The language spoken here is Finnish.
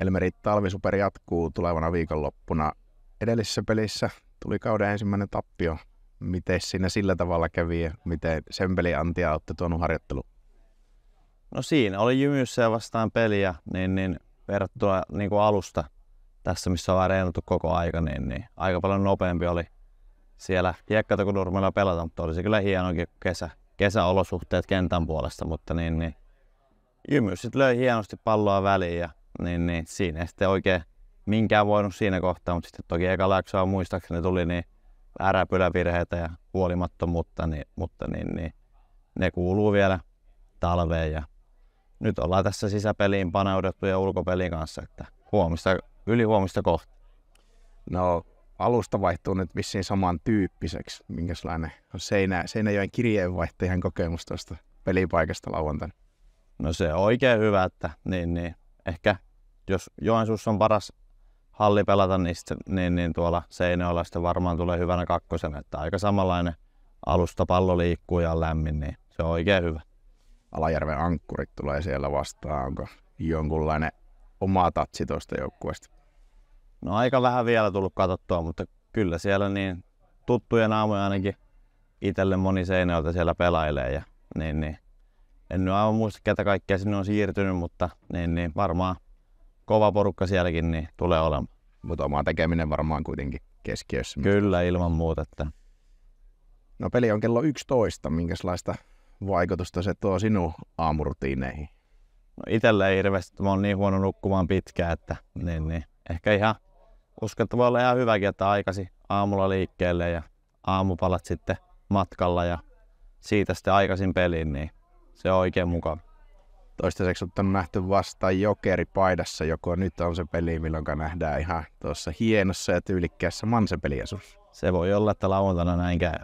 Elmeri talvisuper jatkuu tulevana viikonloppuna. Edellisessä pelissä tuli kauden ensimmäinen tappio. Miten siinä sillä tavalla kävi ja miten sen peli Antia olette tuonut harjoittelu? No siinä oli Jymyssä vastaan peliä, niin, niin verrattuna niin kuin alusta tässä, missä on reenattu koko aika, niin, niin aika paljon nopeampi oli siellä hiekkata kuin Nurmella pelata, mutta oli se kyllä hienokin kesä, kesäolosuhteet kentän puolesta, mutta niin, niin Jymy sitten löi hienosti palloa väliin ja niin, niin siinä sitten oikein minkään voinut siinä kohtaa, mutta sitten toki eka jaksoa muistaakseni tuli niin äräpylävirheitä ja huolimattomuutta, niin, mutta niin, niin, ne kuuluu vielä talveen ja nyt ollaan tässä sisäpeliin paneuduttu ja ulkopeliin kanssa, että huomista, yli huomista kohta. No alusta vaihtuu nyt vissiin samantyyppiseksi, minkälainen on no, Seinä, Seinäjoen kirjeenvaihtajan kokemus tuosta pelipaikasta lauantaina. No se on oikein hyvä, että niin, niin, ehkä jos Joensuussa on paras halli pelata, niin, sitten, niin, niin tuolla Seinäjoella sitten varmaan tulee hyvänä kakkosena. Että aika samanlainen alusta pallo liikkuu ja on lämmin, niin se on oikein hyvä. Alajärven ankkurit tulee siellä vastaan. Onko jonkunlainen oma tatsi tuosta joukkueesta? No aika vähän vielä tullut katsottua, mutta kyllä siellä niin tuttuja naamoja ainakin itselle moni seinäolta siellä pelailee. Ja, niin, niin. En nyt aivan muista, ketä kaikkea sinne on siirtynyt, mutta niin, niin, varmaan kova porukka sielläkin, niin tulee olemaan. Mutta oma tekeminen varmaan kuitenkin keskiössä. Kyllä, ilman muuta. Että... No peli on kello 11. Minkälaista vaikutusta se tuo sinun aamurutiineihin? No itellä ei hirveästi, mä oon niin huono nukkumaan pitkään, että niin, niin. ehkä ihan uskon, että voi olla ihan hyväkin, että aikasi aamulla liikkeelle ja aamupalat sitten matkalla ja siitä sitten aikaisin peliin, niin se on oikein mukava toistaiseksi on nähty vasta jokeri paidassa, joko nyt on se peli, milloin nähdään ihan tuossa hienossa ja tyylikkäässä mansepeliasussa. Se voi olla, että lauantaina näin käy.